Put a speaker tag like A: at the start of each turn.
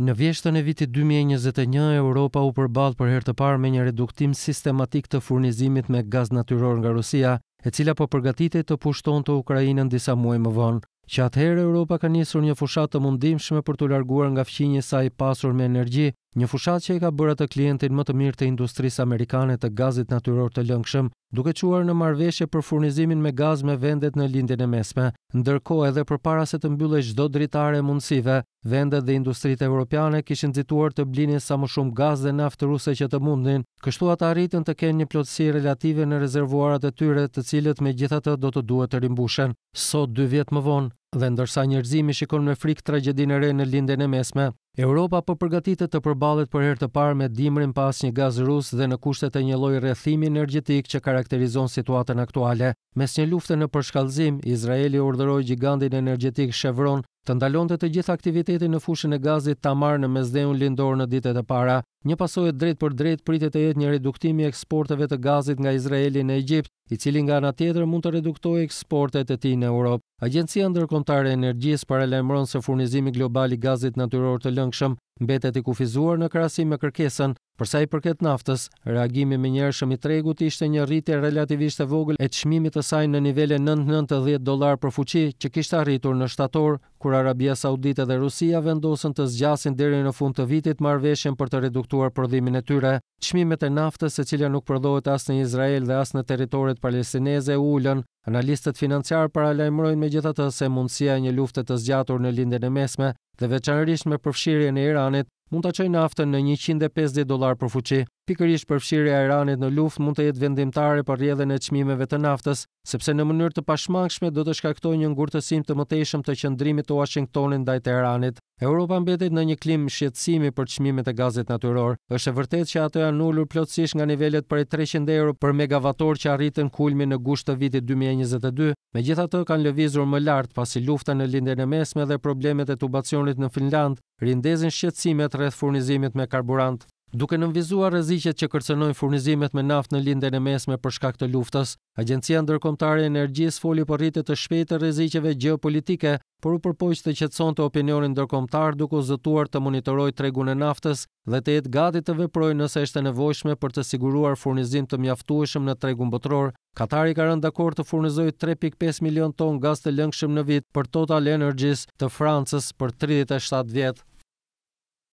A: Në vjeshtën e vitit 2021, Europa u përballë për herë të parë me një reduktim sistematik të furnizimit me gaz natyror nga Rusia, e cila po përgatitej të pushtonte Ukrainën disa muaj më vonë. Që atëherë Europa ka nisur një fushatë të mundimshme për të larguar nga fqinjë saj i pasur me energji, Një fushat që i ka bërë atë klientin më të mirë të industrisë amerikane të gazit natyror të lëngshëm, duke quar në marveshje për furnizimin me gaz me vendet në lindin e mesme, ndërko edhe për para se të mbyllë e gjdo dritare e mundësive, vendet dhe industrit e europiane kishin zituar të blini sa më shumë gaz dhe naftë ruse që të mundin, kështu atë arritin të kenë një plotësi relative në rezervuarat e tyre të cilët me gjithatë do të duhet të rimbushen. Sot, dy vjetë më vonë, dhe ndërsa njerëzimi shikon me frik tragedinë e re në lindin e mesme, Europa po përgatitet të përballet për herë të parë me dimrin pas një gaz rus dhe në kushtet e një lloji rrethimi energjetik që karakterizon situatën aktuale. Mes një lufte në përshkallëzim, Izraeli urdhëroi gigantin energjetik Chevron të ndalonte të gjithë aktiviteti në fushën e gazit Tamar në mesdhenun lindor në ditët e para. Një pasojë drejt për drejt pritet të jetë një reduktim i eksporteve të gazit nga Izraeli në Egjipt, i cili nga ana tjetër mund të reduktojë eksportet e tij në Europë. Agjencia ndërkombëtare e energjisë paralajmëron se furnizimi global i gazit natyror të lëngshëm mbetet i kufizuar në krahasim me kërkesën, për sa i përket naftës, reagimi me njëherëshëm i tregut ishte një rritje relativisht e vogël e çmimit të saj në nivele 9-90 dollar për fuqi që kishte arritur në shtator, kur Arabia Saudite dhe Rusia vendosen të zgjasin deri në fund të vitit marveshen për të reduktuar prodhimin e tyre. Çmimet e naftës, e cilja nuk prodhohet as në Izrael dhe as në territoret palestineze, u ulën. Analistët financiar paralajmërojnë megjithatë se mundësia e një lufte të zgjatur në lindjen e mesme dhe veçanërisht me përfshirjen e Iranit, mund të çojë naftën në 150 dolar për fuqi pikërisht përfshirja e Iranit në luftë mund të jetë vendimtare për rrjedhjen e çmimeve të naftës, sepse në mënyrë të pashmangshme do të shkaktojë një ngurtësim të mëtejshëm të qendrimit të Washingtonit ndaj Teheranit. Europa mbetet në një klim shqetësimi për çmimet e gazit natyror. Është e vërtetë që ato janë ulur plotësisht nga nivelet prej 300 euro për megavator që arritën kulmin në gusht të vitit 2022. Megjithatë, kanë lëvizur më lart pasi lufta në lindjen e mesme dhe problemet e tubacionit në Finland rindezin shqetësimet rreth furnizimit me karburant. Duke nënvizuar rreziqet që kërcënojnë furnizimet me naftë në lindjen e mesme për shkak të luftës, Agjencia Ndërkombëtare e Energjisë foli për rritje të shpejtë rreziqeve gjeopolitike, por u që të të opinionin ndërkombëtar duke u të monitorojë tregun e naftës dhe të jetë gati të veprojë nëse është e nevojshme për të siguruar furnizim të mjaftueshëm në tregun botror, Katari ka rënë dakord të furnizojë 3.5 milion ton gaz të lëngshëm në vit për Total Energies të Francës për 37 vjet.